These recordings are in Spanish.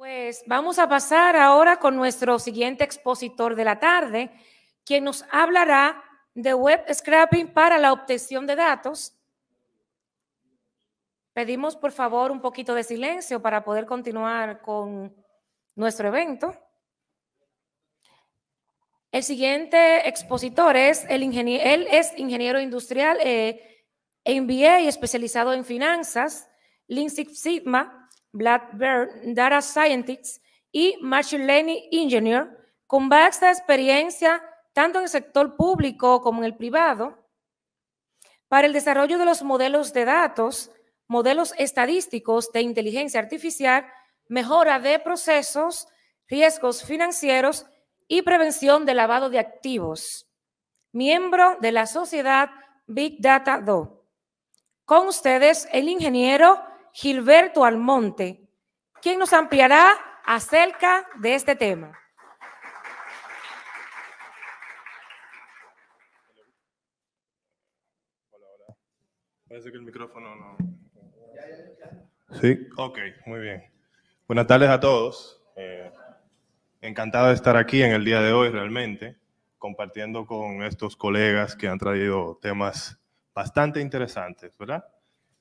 Pues vamos a pasar ahora con nuestro siguiente expositor de la tarde, quien nos hablará de web scrapping para la obtención de datos. Pedimos por favor un poquito de silencio para poder continuar con nuestro evento. El siguiente expositor es el ingeniero, él es ingeniero industrial, eh, MBA y especializado en finanzas, Linzig Sigma, Blackburn Data Scientist y Machine Learning Engineer, con vasta experiencia tanto en el sector público como en el privado, para el desarrollo de los modelos de datos, modelos estadísticos de inteligencia artificial, mejora de procesos, riesgos financieros y prevención de lavado de activos. Miembro de la sociedad Big Data Do. Con ustedes, el ingeniero Gilberto Almonte, quien nos ampliará acerca de este tema. Hola, hola. Parece que el micrófono no. Sí, ok, muy bien. Buenas tardes a todos. Eh, encantado de estar aquí en el día de hoy, realmente, compartiendo con estos colegas que han traído temas bastante interesantes, ¿verdad?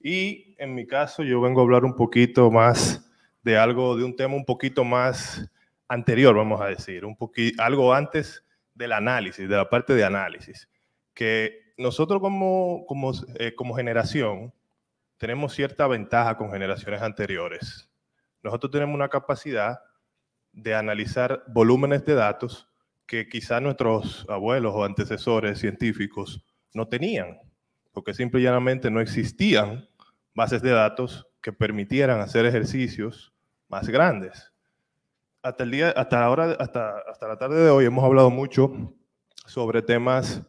Y en mi caso, yo vengo a hablar un poquito más de algo, de un tema un poquito más anterior, vamos a decir, un algo antes del análisis, de la parte de análisis, que nosotros como, como, eh, como generación tenemos cierta ventaja con generaciones anteriores. Nosotros tenemos una capacidad de analizar volúmenes de datos que quizás nuestros abuelos o antecesores científicos no tenían porque simple y llanamente no existían bases de datos que permitieran hacer ejercicios más grandes. Hasta, el día, hasta, ahora, hasta, hasta la tarde de hoy hemos hablado mucho sobre temas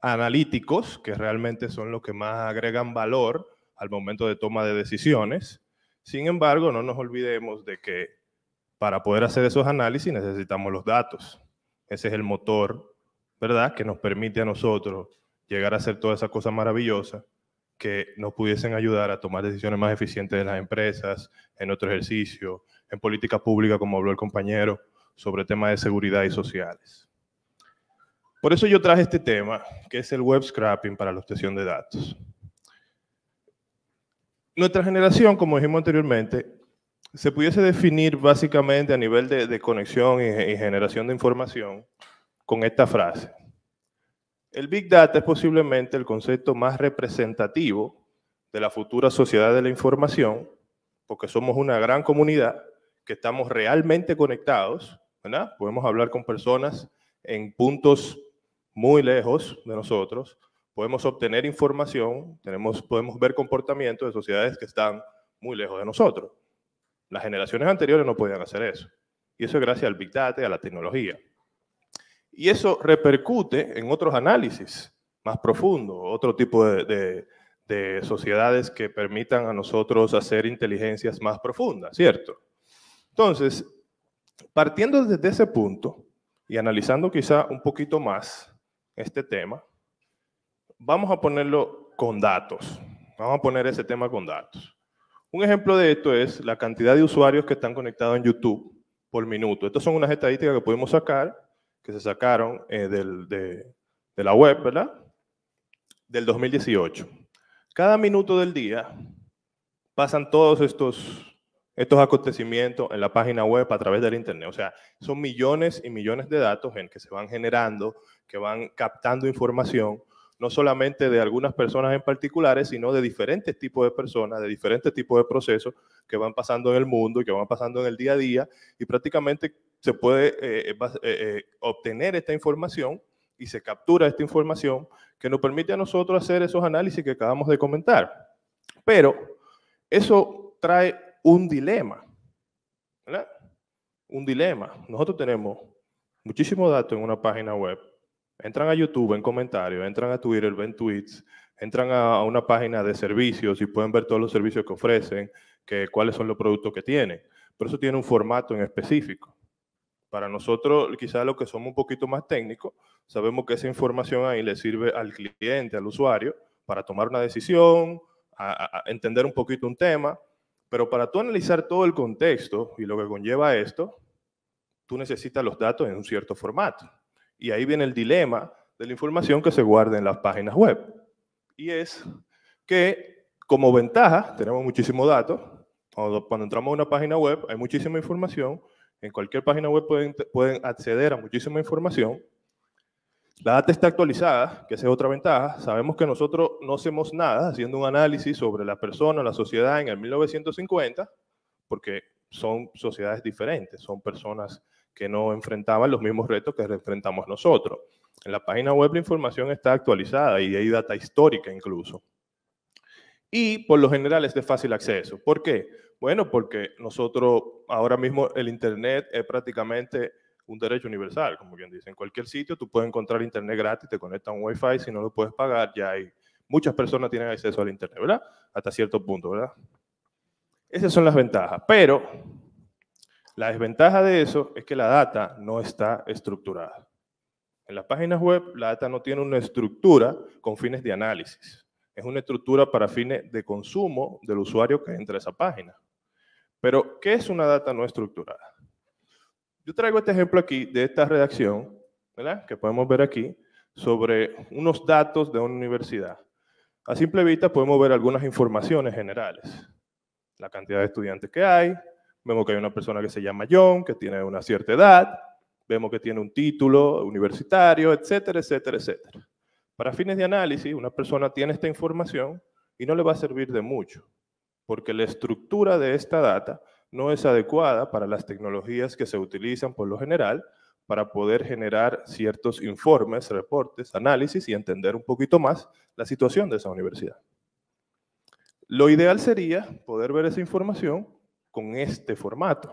analíticos, que realmente son los que más agregan valor al momento de toma de decisiones. Sin embargo, no nos olvidemos de que para poder hacer esos análisis necesitamos los datos. Ese es el motor, ¿verdad?, que nos permite a nosotros llegar a hacer todas esas cosas maravillosas que nos pudiesen ayudar a tomar decisiones más eficientes en las empresas, en otro ejercicio, en política pública, como habló el compañero, sobre temas de seguridad y sociales. Por eso yo traje este tema, que es el web scrapping para la obtención de datos. Nuestra generación, como dijimos anteriormente, se pudiese definir básicamente a nivel de, conexión y generación de información con esta frase el Big Data es posiblemente el concepto más representativo de la futura sociedad de la información, porque somos una gran comunidad que estamos realmente conectados, ¿verdad? Podemos hablar con personas en puntos muy lejos de nosotros, podemos obtener información, tenemos, podemos ver comportamientos de sociedades que están muy lejos de nosotros. Las generaciones anteriores no podían hacer eso. Y eso es gracias al Big Data y a la tecnología. Y eso repercute en otros análisis más profundos, otro tipo de, sociedades que permitan a nosotros hacer inteligencias más profundas, ¿cierto? Entonces, partiendo desde ese punto y analizando quizá un poquito más este tema, vamos a ponerlo con datos. Vamos a poner ese tema con datos. Un ejemplo de esto es la cantidad de usuarios que están conectados en YouTube por minuto. Estas son unas estadísticas que podemos sacar que se sacaron eh, de, de la web, ¿verdad? Del 2018. Cada minuto del día pasan todos estos, estos acontecimientos en la página web a través del Internet. O sea, son millones y millones de datos en que se van generando, que van captando información, no solamente de algunas personas en particulares, sino de diferentes tipos de personas, de diferentes tipos de procesos que van pasando en el mundo y que van pasando en el día a día. Y prácticamente se puede eh, eh, eh, obtener esta información y se captura esta información que nos permite a nosotros hacer esos análisis que acabamos de comentar. Pero eso trae un dilema, Un dilema. Nosotros tenemos muchísimos datos en una página web. Entran a YouTube, en comentarios, entran a Twitter, ven tweets, entran a, una página de servicios y pueden ver todos los servicios que ofrecen, que, cuáles son los productos que tienen. Pero eso tiene un formato en específico. Para nosotros, quizás los que somos un poquito más técnicos, sabemos que esa información ahí le sirve al cliente, al usuario, para tomar una decisión, a, entender un poquito un tema, pero para tú analizar todo el contexto y lo que conlleva esto, tú necesitas los datos en un cierto formato. Y ahí viene el dilema de la información que se guarda en las páginas web. Y es que como ventaja, tenemos muchísimo datos, cuando, entramos a una página web hay muchísima información, en cualquier página web pueden, pueden acceder a muchísima información. La data está actualizada, que esa es otra ventaja. Sabemos que nosotros no hacemos nada haciendo un análisis sobre la persona, la sociedad en el 1950, porque son sociedades diferentes, son personas que no enfrentaban los mismos retos que enfrentamos nosotros. En la página web la información está actualizada y hay data histórica incluso. Y por lo general es de fácil acceso. ¿Por qué? Bueno, porque nosotros ahora mismo el Internet es prácticamente un derecho universal, como bien dice. En cualquier sitio tú puedes encontrar Internet gratis, te conecta a un Wi-Fi, si no lo puedes pagar, ya hay. Muchas personas tienen acceso al Internet, ¿verdad? Hasta cierto punto, ¿verdad? Esas son las ventajas. Pero la desventaja de eso es que la data no está estructurada. En las páginas web, la data no tiene una estructura con fines de análisis. Es una estructura para fines de consumo del usuario que entra a esa página. Pero, ¿qué es una data no estructurada? Yo traigo este ejemplo aquí de esta redacción, ¿verdad? Que podemos ver aquí, sobre unos datos de una universidad. A simple vista podemos ver algunas informaciones generales. La cantidad de estudiantes que hay, vemos que hay una persona que se llama John, que tiene una cierta edad, vemos que tiene un título universitario, etcétera, etcétera, etcétera. Para fines de análisis, una persona tiene esta información y no le va a servir de mucho porque la estructura de esta data no es adecuada para las tecnologías que se utilizan por lo general para poder generar ciertos informes, reportes, análisis y entender un poquito más la situación de esa universidad. Lo ideal sería poder ver esa información con este formato,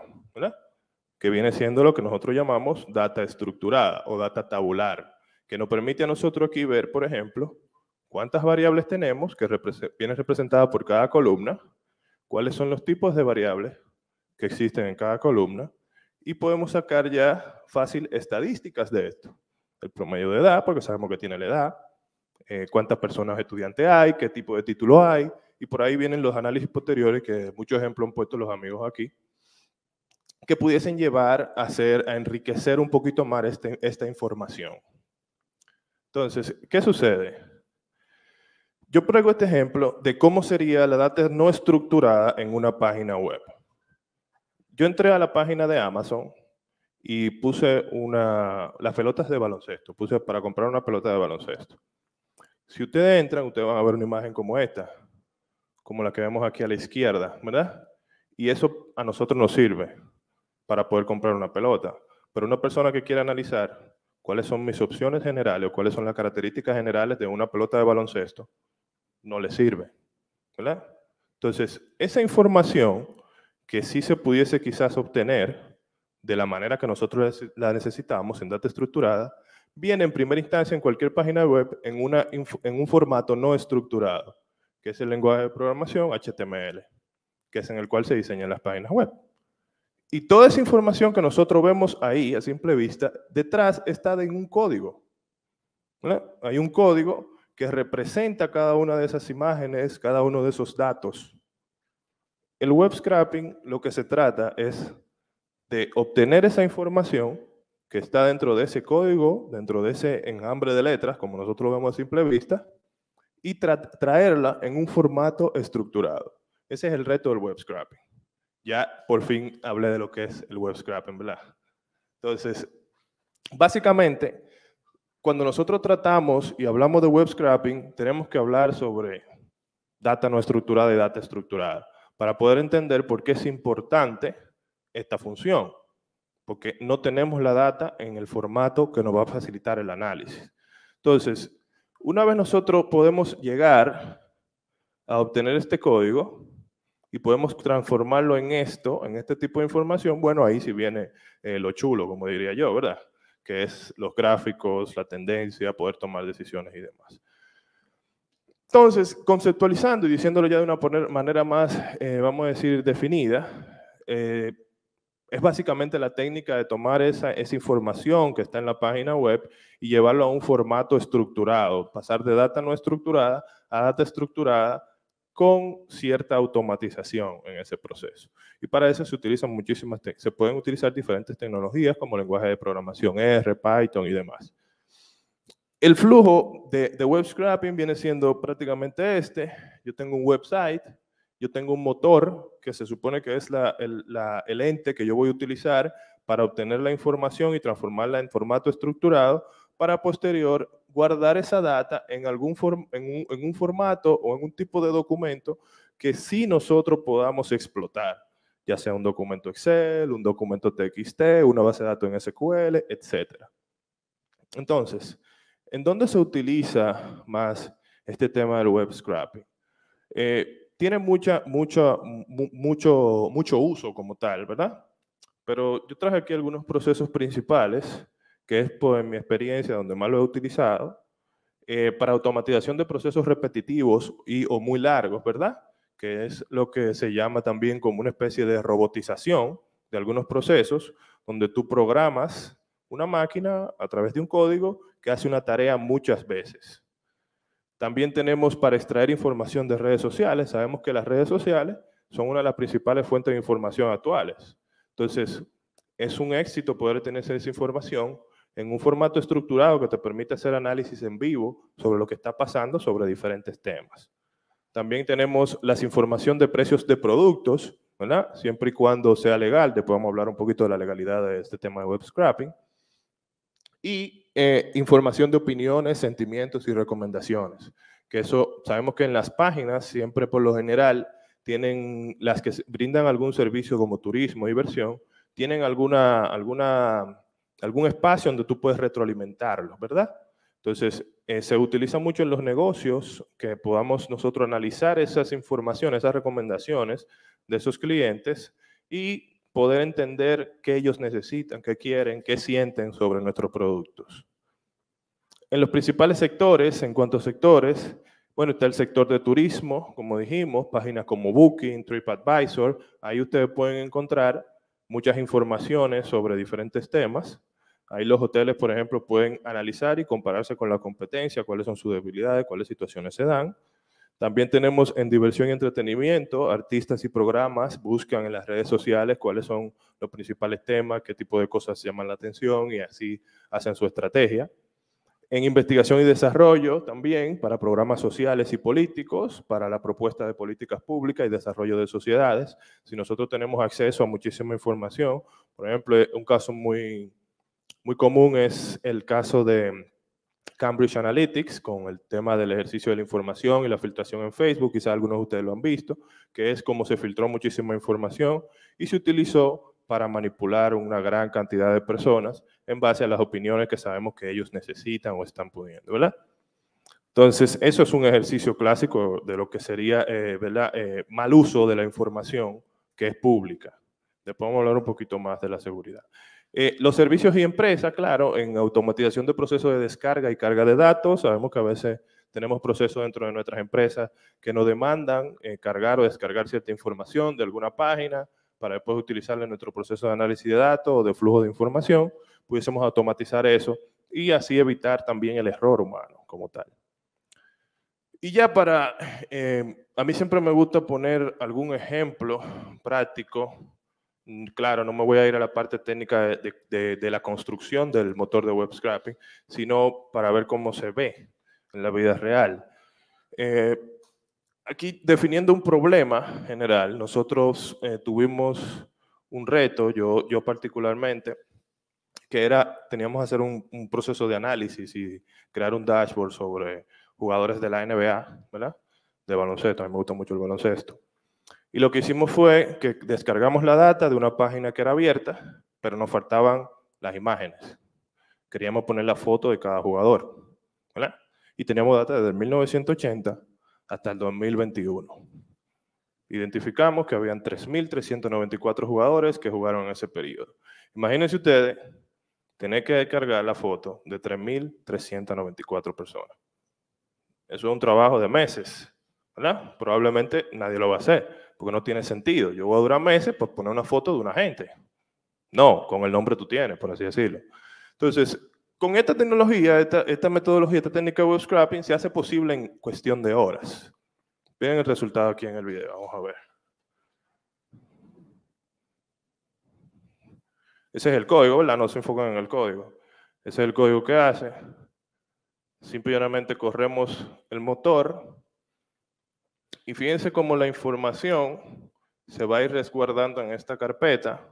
que viene siendo lo que nosotros llamamos data estructurada o data tabular, que nos permite a nosotros aquí ver, por ejemplo, cuántas variables tenemos que viene representada por cada columna, cuáles son los tipos de variables que existen en cada columna y podemos sacar ya fácil estadísticas de esto. El promedio de edad, porque sabemos que tiene la edad, eh, cuántas personas estudiantes hay, qué tipo de título hay, y por ahí vienen los análisis posteriores, que muchos ejemplos han puesto los amigos aquí, que pudiesen llevar a, hacer, a enriquecer un poquito más este, esta información. Entonces, ¿qué sucede? Yo traigo este ejemplo de cómo sería la data no estructurada en una página web. Yo entré a la página de Amazon y puse una, las pelotas de baloncesto, puse para comprar una pelota de baloncesto. Si ustedes entran, ustedes van a ver una imagen como esta, como la que vemos aquí a la izquierda, ¿verdad? Y eso a nosotros nos sirve para poder comprar una pelota. Pero una persona que quiera analizar cuáles son mis opciones generales o cuáles son las características generales de una pelota de baloncesto, no le sirve. Entonces, esa información que sí se pudiese quizás obtener de la manera que nosotros la necesitamos en data estructurada, viene en primera instancia en cualquier página web en, una, en un formato no estructurado, que es el lenguaje de programación HTML, que es en el cual se diseñan las páginas web. Y toda esa información que nosotros vemos ahí a simple vista, detrás está en un código. Hay un código que representa cada una de esas imágenes, cada uno de esos datos. El web scrapping lo que se trata es de obtener esa información que está dentro de ese código, dentro de ese enjambre de letras, como nosotros lo vemos a simple vista, y traerla en un formato estructurado. Ese es el reto del web scrapping. Ya por fin hablé de lo que es el web scrapping, ¿verdad? Entonces, básicamente, cuando nosotros tratamos y hablamos de web scrapping, tenemos que hablar sobre data no estructurada y data estructurada para poder entender por qué es importante esta función, porque no tenemos la data en el formato que nos va a facilitar el análisis. Entonces, una vez nosotros podemos llegar a obtener este código y podemos transformarlo en esto, en este tipo de información, bueno, ahí sí viene eh, lo chulo, como diría yo, ¿verdad? que es los gráficos, la tendencia, poder tomar decisiones y demás. Entonces, conceptualizando y diciéndolo ya de una manera más, eh, vamos a decir, definida, eh, es básicamente la técnica de tomar esa, esa, información que está en la página web y llevarlo a un formato estructurado, pasar de data no estructurada a data estructurada con cierta automatización en ese proceso. Y para eso se utilizan muchísimas, se pueden utilizar diferentes tecnologías como lenguaje de programación R, Python y demás. El flujo de, web scrapping viene siendo prácticamente este. Yo tengo un website, yo tengo un motor que se supone que es el ente que yo voy a utilizar para obtener la información y transformarla en formato estructurado para posterior guardar esa data en, algún en, un, formato o en un tipo de documento que sí nosotros podamos explotar, ya sea un documento Excel, un documento TXT, una base de datos en SQL, etc. Entonces, ¿en dónde se utiliza más este tema del web scrapping? Eh, tiene mucha, mucha, mucho, mucho uso como tal, ¿verdad? Pero yo traje aquí algunos procesos principales que es por pues, mi experiencia donde más lo he utilizado, eh, para automatización de procesos repetitivos y o muy largos, ¿verdad? Que es lo que se llama también como una especie de robotización de algunos procesos, donde tú programas una máquina a través de un código que hace una tarea muchas veces. También tenemos para extraer información de redes sociales. Sabemos que las redes sociales son una de las principales fuentes de información actuales. Entonces, es un éxito poder tener esa información en un formato estructurado que te permite hacer análisis en vivo sobre lo que está pasando sobre diferentes temas. También tenemos las información de precios de productos, Siempre y cuando sea legal, después vamos a hablar un poquito de la legalidad de este tema de web scrapping. Y eh, información de opiniones, sentimientos y recomendaciones. Que eso sabemos que en las páginas siempre por lo general tienen las que brindan algún servicio como turismo, diversión, tienen alguna, alguna algún espacio donde tú puedes retroalimentarlos, ¿verdad? Entonces, eh, se utiliza mucho en los negocios que podamos nosotros analizar esas informaciones, esas recomendaciones de esos clientes y poder entender qué ellos necesitan, qué quieren, qué sienten sobre nuestros productos. En los principales sectores, en cuanto a sectores, bueno, está el sector de turismo, como dijimos, páginas como Booking, TripAdvisor, ahí ustedes pueden encontrar muchas informaciones sobre diferentes temas. Ahí los hoteles, por ejemplo, pueden analizar y compararse con la competencia, cuáles son sus debilidades, cuáles situaciones se dan. También tenemos en diversión y entretenimiento, artistas y programas buscan en las redes sociales cuáles son los principales temas, qué tipo de cosas llaman la atención y así hacen su estrategia. En investigación y desarrollo también para programas sociales y políticos, para la propuesta de políticas públicas y desarrollo de sociedades. Si nosotros tenemos acceso a muchísima información, por ejemplo, un caso muy muy común es el caso de Cambridge Analytics con el tema del ejercicio de la información y la filtración en Facebook, Quizá algunos de ustedes lo han visto, que es como se filtró muchísima información y se utilizó para manipular una gran cantidad de personas en base a las opiniones que sabemos que ellos necesitan o están pudiendo, ¿verdad? Entonces, eso es un ejercicio clásico de lo que sería eh, ¿verdad? Eh, mal uso de la información que es pública. Después vamos a hablar un poquito más de la seguridad. Eh, los servicios y empresas, claro, en automatización de procesos de descarga y carga de datos. Sabemos que a veces tenemos procesos dentro de nuestras empresas que nos demandan eh, cargar o descargar cierta información de alguna página para después utilizarla en nuestro proceso de análisis de datos o de flujo de información. Pudiésemos automatizar eso y así evitar también el error humano como tal. Y ya para, eh, a mí siempre me gusta poner algún ejemplo práctico Mm, claro, no me voy a ir a la parte técnica de, la construcción del motor de web scrapping, sino para ver cómo se ve en la vida real. Eh, aquí definiendo un problema general, nosotros eh, tuvimos un reto, yo, particularmente, que era, teníamos que hacer un, un, proceso de análisis y crear un dashboard sobre jugadores de la NBA, ¿verdad? De baloncesto, a mí me gusta mucho el baloncesto. Y lo que hicimos fue que descargamos la data de una página que era abierta, pero nos faltaban las imágenes. Queríamos poner la foto de cada jugador. Y teníamos data desde 1980 hasta el 2021. Identificamos que habían 3.394 jugadores que jugaron en ese periodo. Imagínense ustedes tener que descargar la foto de 3.394 personas. Eso es un trabajo de meses, Probablemente nadie lo va a hacer porque no tiene sentido. Yo voy a durar meses por poner una foto de una gente. No, con el nombre tú tienes, por así decirlo. Entonces, con esta tecnología, esta, metodología, esta técnica de web scrapping se hace posible en cuestión de horas. Vean el resultado aquí en el video, vamos a ver. Ese es el código, ¿verdad? No se enfocan en el código. Ese es el código que hace. Simplemente corremos el motor y fíjense cómo la información se va a ir resguardando en esta carpeta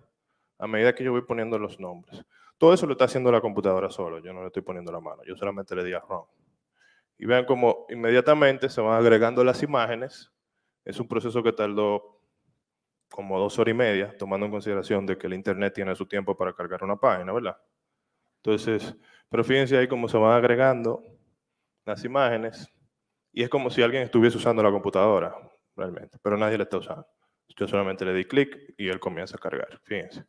a medida que yo voy poniendo los nombres. Todo eso lo está haciendo la computadora solo, yo no le estoy poniendo la mano, yo solamente le di a ROM. Y vean cómo inmediatamente se van agregando las imágenes. Es un proceso que tardó como dos horas y media, tomando en consideración de que el Internet tiene su tiempo para cargar una página, ¿verdad? Entonces, pero fíjense ahí cómo se van agregando las imágenes. Y es como si alguien estuviese usando la computadora, realmente, pero nadie la está usando. Yo solamente le di clic y él comienza a cargar, fíjense.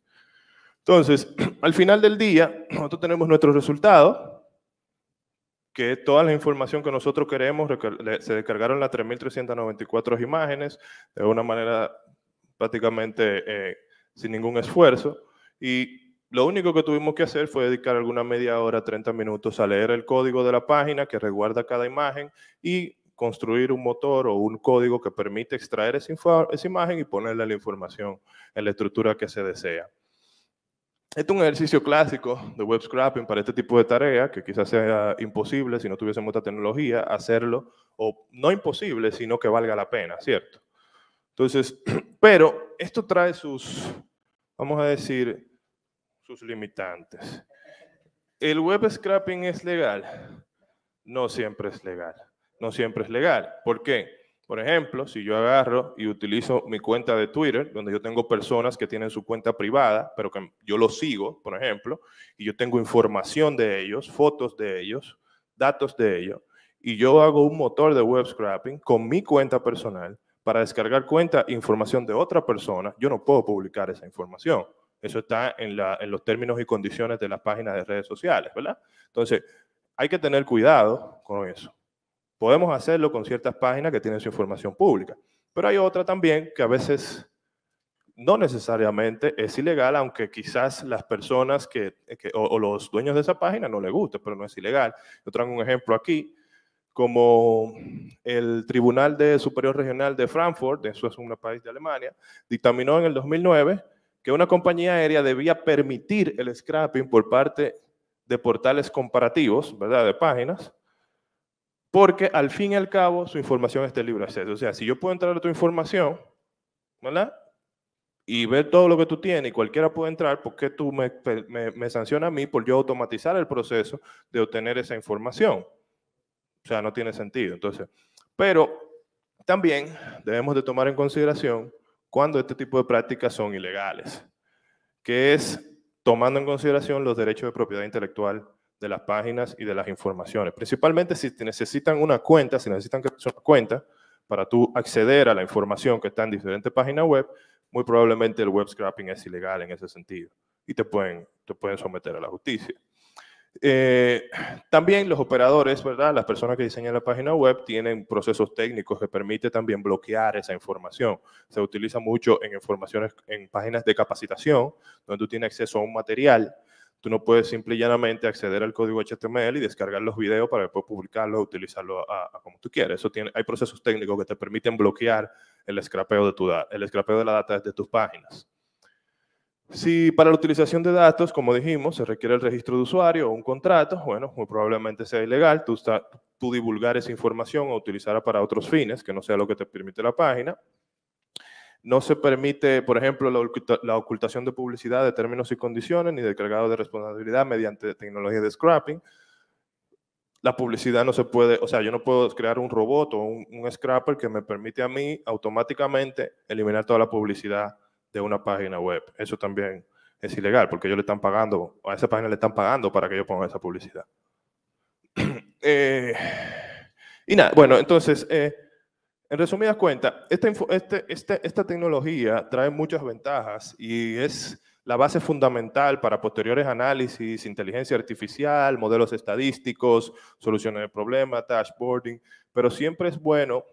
Entonces, al final del día, nosotros tenemos nuestro resultado, que toda la información que nosotros queremos. Se descargaron las 3.394 imágenes de una manera prácticamente eh, sin ningún esfuerzo. Y lo único que tuvimos que hacer fue dedicar alguna media hora, 30 minutos a leer el código de la página que resguarda cada imagen y construir un motor o un código que permite extraer esa, imagen y ponerle la información en la estructura que se desea. Este es un ejercicio clásico de web scrapping para este tipo de tareas, que quizás sea imposible si no tuviésemos esta tecnología, hacerlo, o no imposible, sino que valga la pena, ¿cierto? Entonces, pero esto trae sus, vamos a decir, sus limitantes. ¿El web scrapping es legal? No siempre es legal. No siempre es legal. ¿Por qué? Por ejemplo, si yo agarro y utilizo mi cuenta de Twitter, donde yo tengo personas que tienen su cuenta privada, pero que yo lo sigo, por ejemplo, y yo tengo información de ellos, fotos de ellos, datos de ellos, y yo hago un motor de web scrapping con mi cuenta personal para descargar cuenta información de otra persona, yo no puedo publicar esa información. Eso está en, la, en los términos y condiciones de las páginas de redes sociales, ¿verdad? Entonces, hay que tener cuidado con eso. Podemos hacerlo con ciertas páginas que tienen su información pública, pero hay otra también que a veces no necesariamente es ilegal, aunque quizás las personas que, o, o, los dueños de esa página no les guste, pero no es ilegal. Yo traigo un ejemplo aquí, como el Tribunal de Superior Regional de Frankfurt, eso es un país de Alemania, dictaminó en el 2009 que una compañía aérea debía permitir el scrapping por parte de portales comparativos, ¿verdad? De páginas, porque al fin y al cabo su información está libre acceso. O sea, si yo puedo entrar a tu información, ¿verdad? Y ver todo lo que tú tienes y cualquiera puede entrar, ¿por qué tú me, me sancionas a mí por yo automatizar el proceso de obtener esa información? O sea, no tiene sentido. Entonces, pero también debemos de tomar en consideración cuando este tipo de prácticas son ilegales, que es tomando en consideración los derechos de propiedad intelectual de las páginas y de las informaciones. Principalmente si te necesitan una cuenta, si necesitan que una cuenta para tú acceder a la información que está en diferentes páginas web, muy probablemente el web scrapping es ilegal en ese sentido y te pueden, te pueden someter a la justicia. Eh, también los operadores, ¿verdad? Las personas que diseñan la página web tienen procesos técnicos que permiten también bloquear esa información. Se utiliza mucho en informaciones, en páginas de capacitación, donde tú tienes acceso a un material. Tú no puedes simplemente llanamente acceder al código HTML y descargar los videos para después publicarlos o utilizarlos como tú quieras Eso hay procesos técnicos que te permiten bloquear el escrapeo de tu el scrapeo de la data desde tus páginas. Si para la utilización de datos, como dijimos, se requiere el registro de usuario o un contrato, bueno, muy probablemente sea ilegal tú, divulgar esa información o utilizarla para otros fines, que no sea lo que te permite la página. No se permite, por ejemplo, la, ocultación de publicidad de términos y condiciones ni de cargado de responsabilidad mediante tecnología de scrapping. La publicidad no se puede, o sea, yo no puedo crear un robot o un, un scrapper que me permite a mí automáticamente eliminar toda la publicidad de una página web. Eso también es ilegal porque ellos le están pagando, a esa página le están pagando para que yo pongan esa publicidad. Eh, y nada, bueno, entonces, eh, en resumidas cuentas, esta, esta, este, esta tecnología trae muchas ventajas y es la base fundamental para posteriores análisis, inteligencia artificial, modelos estadísticos, soluciones de problemas, dashboarding, pero siempre es bueno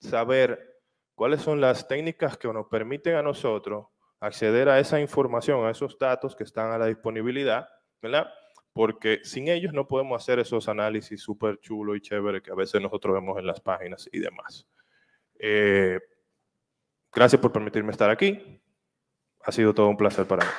saber cuáles son las técnicas que nos permiten a nosotros acceder a esa información, a esos datos que están a la disponibilidad, ¿verdad? Porque sin ellos no podemos hacer esos análisis súper chulos y chéveres que a veces nosotros vemos en las páginas y demás. Eh, gracias por permitirme estar aquí. Ha sido todo un placer para mí.